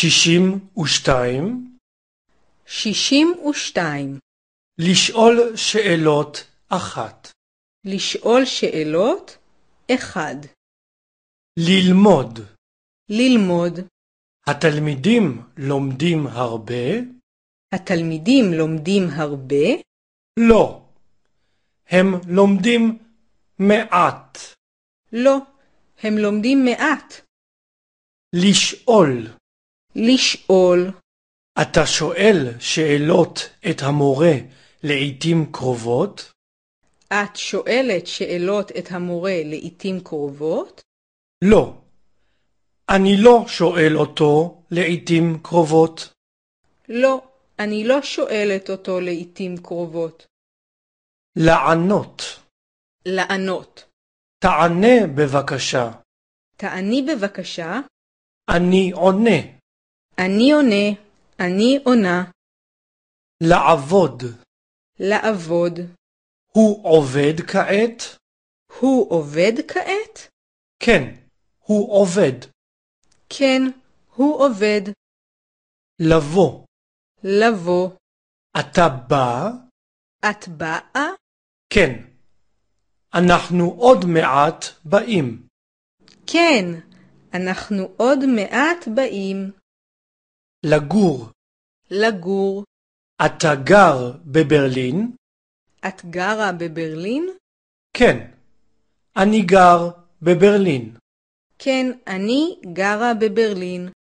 שישים ושתיים? שישים ושתיים. לשאול שאלות אחת. לשאול שאלות אחד. ללמוד. ללמוד. התלמידים לומדים הרבה? התלמידים לומדים הרבה? לא. הם לומדים מעט. לא, הם לומדים מעט. לשאול לשאול. אתה שואל שאלות את המורה לעתים קרובות? את שואלת שאלות את המורה לעתים קרובות? לא. אני לא שואל אותו לעתים קרובות. לא, אני לא שואלת אותו לעתים קרובות. לענות. לענות. תענה בבקשה. תעני בבקשה. אני עונה. אני עונה, אני עונה. לעבוד. לעבוד. הוא עובד כעת? הוא עובד כעת? כן, הוא עובד. כן, הוא עובד. לבוא. לבוא. אתה בא? את באה? כן. אנחנו עוד מעט באים. כן, אנחנו עוד מעט באים. לגור. לגור. אתה גר בברלין? את גרה בברלין? כן, אני גר בברלין. כן, אני גרה בברלין.